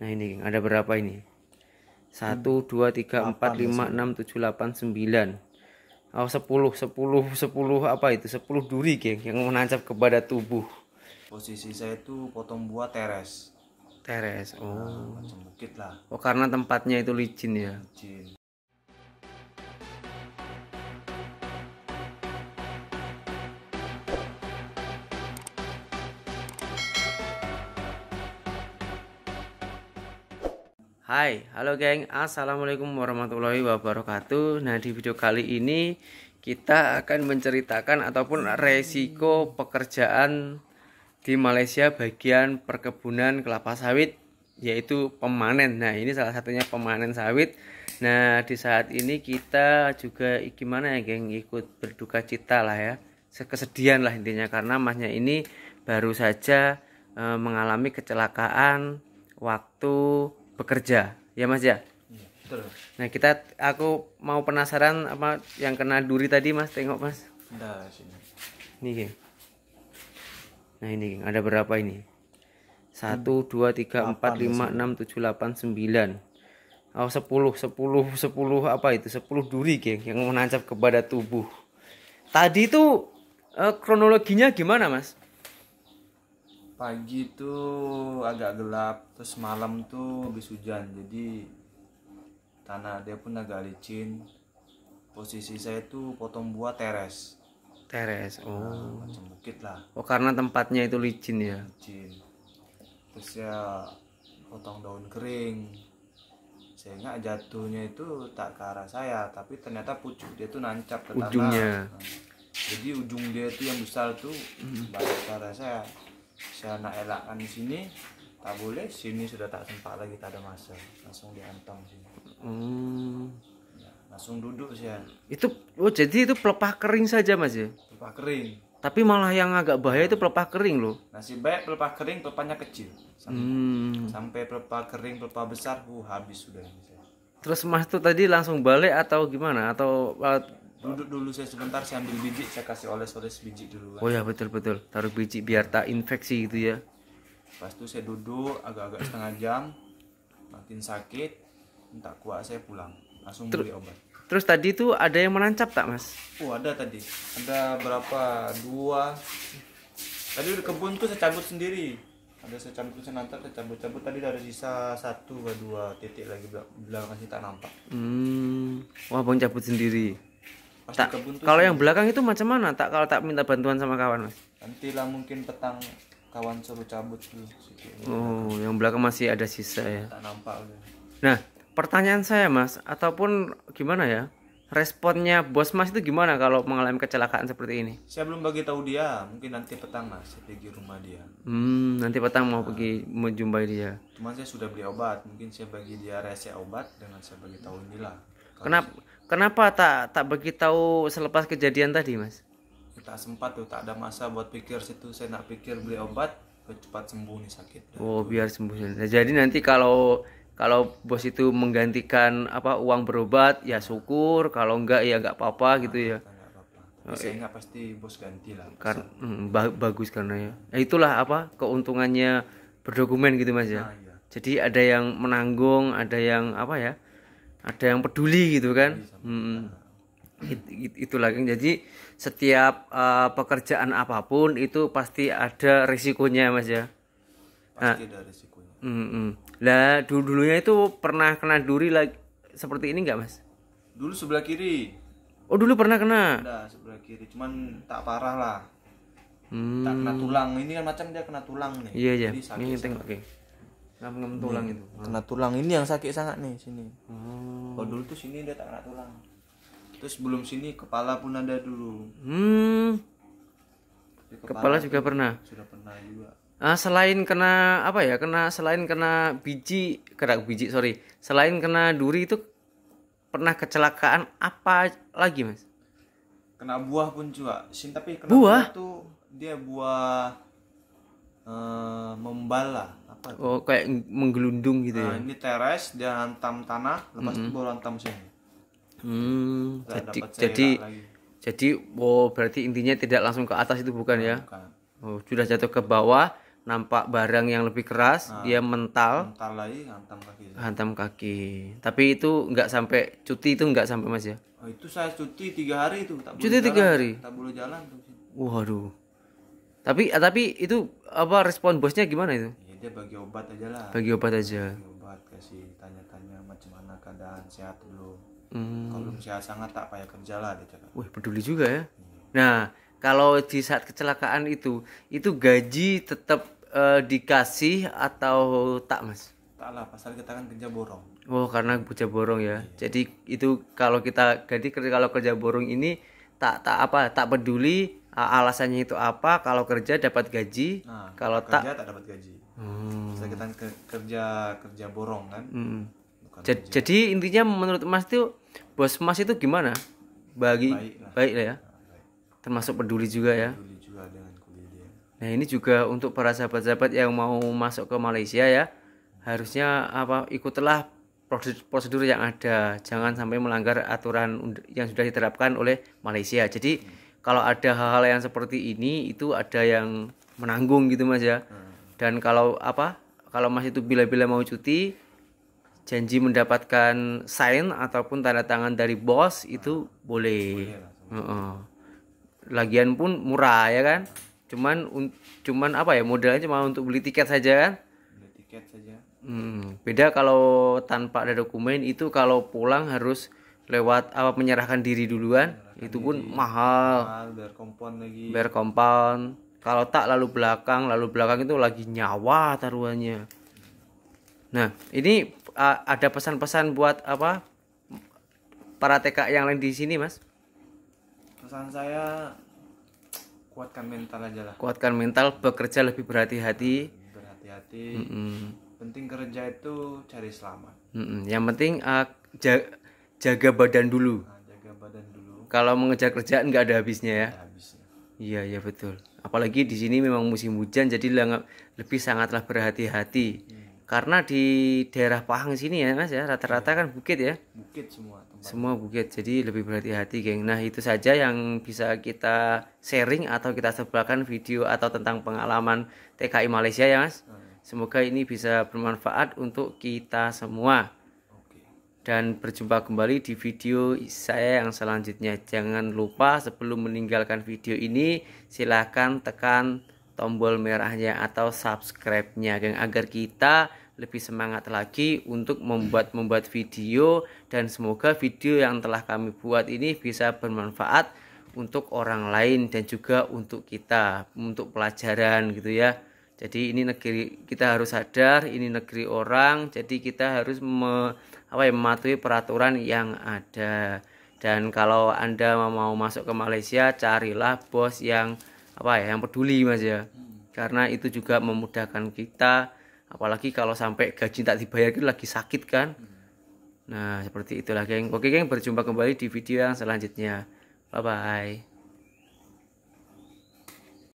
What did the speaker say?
Nah ini ada berapa ini? 1, 2, 3, 4, 5, 6, 7, 8, 9 Oh 10, 10, 10 apa itu? 10 duri geng yang menancap kepada tubuh Posisi saya itu potong buah teres Teres, oh nah, Macam bukit lah Oh karena tempatnya itu licin ya? Licin Hai, halo geng, assalamualaikum warahmatullahi wabarakatuh. Nah, di video kali ini kita akan menceritakan ataupun resiko pekerjaan di Malaysia bagian perkebunan kelapa sawit yaitu pemanen. Nah, ini salah satunya pemanen sawit. Nah, di saat ini kita juga gimana ya, geng, ikut berduka cita lah ya. Kesedihan lah intinya karena masnya ini baru saja e, mengalami kecelakaan waktu bekerja ya mas ya iya, nah kita aku mau penasaran apa yang kena duri tadi mas tengok mas sini. ini geng. nah ini geng. ada berapa ini satu dua tiga empat lima ya. enam tujuh delapan sembilan oh sepuluh sepuluh sepuluh apa itu sepuluh duri geng yang menancap kepada tubuh tadi itu eh, kronologinya gimana mas pagi tuh agak gelap terus malam tuh habis hujan jadi tanah dia pun agak licin posisi saya tuh potong buah teres teres oh nah, macam bukit lah oh karena tempatnya itu licin ya licin terus ya potong daun kering sehingga jatuhnya itu tak ke arah saya tapi ternyata pucuk dia tuh nancap ke tanah ujungnya nah, jadi ujung dia tuh yang besar tuh mm -hmm. balik ke arah saya saya nak elakkan di sini tak boleh sini sudah tak sempat lagi tak ada masa langsung diantong sini hmm. ya, langsung duduk sih itu oh jadi itu pelepah kering saja mas ya pelepah kering tapi malah yang agak bahaya itu pelepah kering loh nasi baik pelepah kering pelepahnya kecil sampai, hmm. sampai pelepah kering pelepah besar uh habis sudah ya. terus mas tuh tadi langsung balik atau gimana atau eh, duduk dulu saya sebentar saya ambil biji saya kasih oles-oles biji dulu oh ya betul betul taruh biji biar tak infeksi gitu ya pas itu saya duduk agak-agak setengah jam makin sakit tak kuat saya pulang langsung Ter beli obat terus tadi tuh ada yang menancap tak mas oh ada tadi ada berapa dua tadi udah kebun tuh saya cabut sendiri ada saya cabut saya nantar saya cabut cabut tadi ada sisa satu dua titik lagi belakang kita nampak hmm wah bang cabut sendiri tak, kebun tuh kalau yang belakang itu macam mana? Tak kalau tak minta bantuan sama kawan, Mas. Nanti lah mungkin petang kawan suruh cabut dulu. Oh, yang belakang masih ada sisa ya. Tak nampak. Nah, pertanyaan saya, Mas, ataupun gimana ya? Responnya bos Mas itu gimana kalau mengalami kecelakaan seperti ini? Saya belum bagi tahu dia, mungkin nanti petang Mas, saya pergi rumah dia. Hmm, nanti petang mau ah. pergi menjumpai dia. Cuman saya sudah beli obat, mungkin saya bagi dia resep obat dengan saya bagi tahu inilah. Kenapa? Kenapa tak tak beritahu selepas kejadian tadi, Mas? Tak sempat tuh, tak ada masa buat pikir situ. Saya nak pikir beli obat, cepat sembuh nih sakit. Oh, biar sembuh. Nah, jadi nanti kalau kalau bos itu menggantikan apa uang berobat ya syukur, kalau enggak ya enggak apa-apa gitu ya. saya nggak pasti bos ganti lah. Kar hmm, bagus karena ya. Eh, itulah apa keuntungannya berdokumen gitu Mas ya. Nah, iya. Jadi ada yang menanggung, ada yang apa ya? ada yang peduli gitu kan hmm. It, it, itu lagi jadi setiap uh, pekerjaan apapun itu pasti ada risikonya mas ya pasti nah, ada risikonya mm dulu dulunya itu pernah kena duri lagi seperti ini nggak mas dulu sebelah kiri oh dulu pernah kena Dulu sebelah kiri cuman tak parah lah hmm. tak kena hmm. tulang ini kan macam dia kena tulang nih iya iya ini tengok oke okay ngam tulang hmm. itu kena tulang ini yang sakit sangat nih sini hmm. kalau oh, dulu tuh sini dia tak kena tulang terus sebelum sini kepala pun ada dulu hmm kepala, kepala juga pernah sudah pernah juga ah, selain kena apa ya kena selain kena biji kena biji sorry selain kena duri itu pernah kecelakaan apa lagi mas kena buah pun juga sin tapi kena buah, buah tuh dia buah uh, eh, membalah apa oh kayak menggelundung gitu nah, ya ini teres dia hantam tanah lepas mm -hmm. itu baru hantam sih? hmm, jadi jadi lagi. jadi oh berarti intinya tidak langsung ke atas itu bukan ya bukan. oh sudah jatuh ke bawah nampak barang yang lebih keras nah, dia mental mental lagi hantam kaki hantam kaki tapi itu nggak sampai cuti itu nggak sampai mas ya oh, itu saya cuti tiga hari itu tak cuti tiga jalan, hari tak boleh jalan tuh waduh tapi tapi itu apa respon bosnya gimana itu iya dia bagi obat aja lah bagi obat aja bagi obat kasih tanya-tanya macam mana keadaan sehat belum hmm. kalau belum sehat sangat tak payah kerja lah dia cakap wah peduli juga ya hmm. nah kalau di saat kecelakaan itu itu gaji tetap uh, dikasih atau tak mas tak lah pasal kita kan kerja borong oh karena kerja borong ya iya. jadi itu kalau kita jadi kalau kerja borong ini tak tak apa tak peduli alasannya itu apa kalau kerja dapat gaji nah, kalau kerja tak, tak dapat gaji hmm. kita ke kerja kerja borong kan hmm. jadi, kerja. intinya menurut Mas itu bos Mas itu gimana bagi baik lah, ya nah, termasuk peduli juga ya peduli juga dengan kuliah nah ini juga untuk para sahabat-sahabat yang mau masuk ke Malaysia ya harusnya apa ikutlah prosedur, prosedur yang ada jangan sampai melanggar aturan yang sudah diterapkan oleh Malaysia jadi hmm. kalau ada hal-hal yang seperti ini itu ada yang menanggung gitu mas ya hmm dan kalau apa kalau Mas itu bila-bila mau cuti janji mendapatkan sign ataupun tanda tangan dari bos itu nah, boleh, boleh uh -uh. lagian pun murah ya kan cuman cuman apa ya modalnya cuma untuk beli tiket saja kan beli tiket saja hmm, beda kalau tanpa ada dokumen itu kalau pulang harus lewat apa menyerahkan diri duluan menyerahkan itu pun diri. mahal mahal bayar lagi bayar kalau tak lalu belakang lalu belakang itu lagi nyawa taruhannya nah ini uh, ada pesan-pesan buat apa para TK yang lain di sini mas pesan saya kuatkan mental aja lah kuatkan mental bekerja lebih berhati-hati berhati-hati mm -mm. penting kerja itu cari selamat mm -mm. yang penting uh, jaga, jaga badan dulu nah, jaga badan dulu kalau mengejar kerjaan nggak ada habisnya ya habisnya. iya iya betul apalagi di sini memang musim hujan jadi lebih sangatlah berhati-hati hmm. karena di daerah Pahang sini ya mas ya rata-rata iya. kan bukit ya bukit semua tempat. semua bukit jadi lebih berhati-hati geng nah itu saja yang bisa kita sharing atau kita sebarkan video atau tentang pengalaman TKI Malaysia ya mas hmm. semoga ini bisa bermanfaat untuk kita semua dan berjumpa kembali di video saya yang selanjutnya. Jangan lupa sebelum meninggalkan video ini silahkan tekan tombol merahnya atau subscribe-nya agar kita lebih semangat lagi untuk membuat membuat video dan semoga video yang telah kami buat ini bisa bermanfaat untuk orang lain dan juga untuk kita untuk pelajaran gitu ya. Jadi ini negeri kita harus sadar ini negeri orang jadi kita harus me apa ya mematuhi peraturan yang ada dan kalau anda mau masuk ke Malaysia carilah bos yang apa ya yang peduli mas ya hmm. karena itu juga memudahkan kita apalagi kalau sampai gaji tak dibayar itu lagi sakit kan hmm. nah seperti itulah geng oke geng berjumpa kembali di video yang selanjutnya bye bye